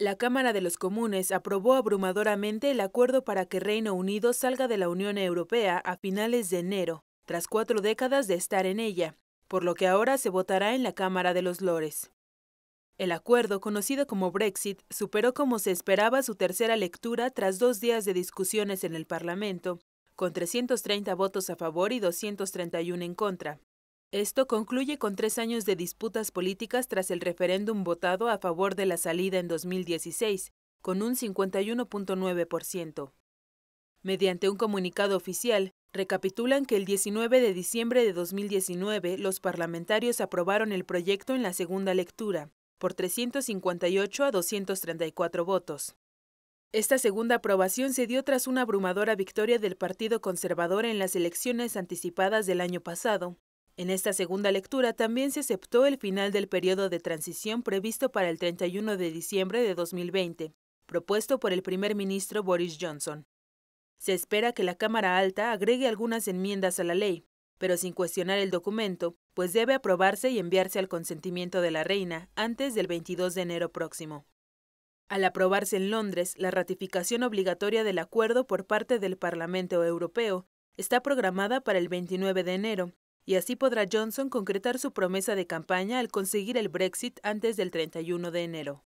La Cámara de los Comunes aprobó abrumadoramente el acuerdo para que Reino Unido salga de la Unión Europea a finales de enero, tras cuatro décadas de estar en ella, por lo que ahora se votará en la Cámara de los Lores. El acuerdo, conocido como Brexit, superó como se esperaba su tercera lectura tras dos días de discusiones en el Parlamento, con 330 votos a favor y 231 en contra. Esto concluye con tres años de disputas políticas tras el referéndum votado a favor de la salida en 2016, con un 51.9%. Mediante un comunicado oficial, recapitulan que el 19 de diciembre de 2019 los parlamentarios aprobaron el proyecto en la segunda lectura, por 358 a 234 votos. Esta segunda aprobación se dio tras una abrumadora victoria del Partido Conservador en las elecciones anticipadas del año pasado, en esta segunda lectura también se aceptó el final del periodo de transición previsto para el 31 de diciembre de 2020, propuesto por el primer ministro Boris Johnson. Se espera que la Cámara Alta agregue algunas enmiendas a la ley, pero sin cuestionar el documento, pues debe aprobarse y enviarse al consentimiento de la reina antes del 22 de enero próximo. Al aprobarse en Londres la ratificación obligatoria del acuerdo por parte del Parlamento Europeo, está programada para el 29 de enero y así podrá Johnson concretar su promesa de campaña al conseguir el Brexit antes del 31 de enero.